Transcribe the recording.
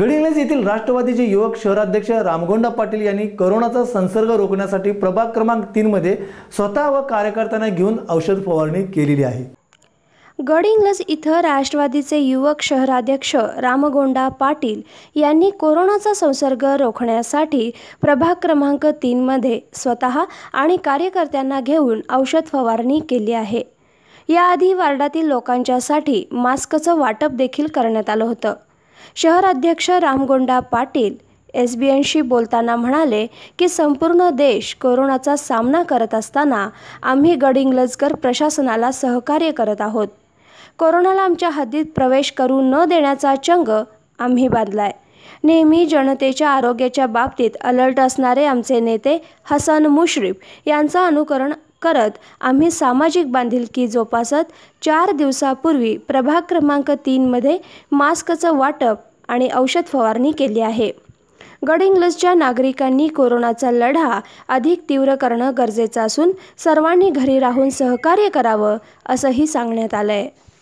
गडिंग्लज येथील राष्ट्रवादीचे युवक शहराध्यक्ष रामगोंडा पाटील यांनी करोनाचा संसर्ग रोखण्यासाठी प्रभाग क्रमांक मध्ये स्वतः व कार्यकर्त्यांना घेऊन औषध फवारणी केलेली आहे गडिंग्लज इथं राष्ट्रवादीचे युवक शहराध्यक्ष रामगोंडा पाटील यांनी कोरोनाचा संसर्ग रोखण्यासाठी प्रभाग क्रमांक तीनमध्ये स्वतः आणि कार्यकर्त्यांना घेऊन औषध फवारणी केली आहे याआधी वार्डातील लोकांच्यासाठी मास्कचं वाटप देखील करण्यात आलं होतं शहराध्यक्ष रामगोंडा पाटील एस बी एनशी बोलताना म्हणाले की संपूर्ण देश कोरोनाचा सामना करत असताना आम्ही गडिंगलजकर प्रशासनाला सहकार्य करत आहोत कोरोनाला आमच्या हद्दीत प्रवेश करू न देण्याचा चंग आम्ही बांधलाय नेहमी जनतेच्या आरोग्याच्या बाबतीत अलर्ट असणारे आमचे नेते हसन मुश्रीफ यांचं अनुकरण करत आम्ही सामाजिक बांधिलकी जोपासत चार दिवसापूर्वी प्रभाग क्रमांक तीनमध्ये मास्कचं वाटप आणि औषध फवारणी केली आहे गडिंग्लजच्या नागरिकांनी कोरोनाचा लढा अधिक तीव्र करणं गरजेचं असून सर्वांनी घरी राहून सहकार्य करावं असंही सांगण्यात आलं आहे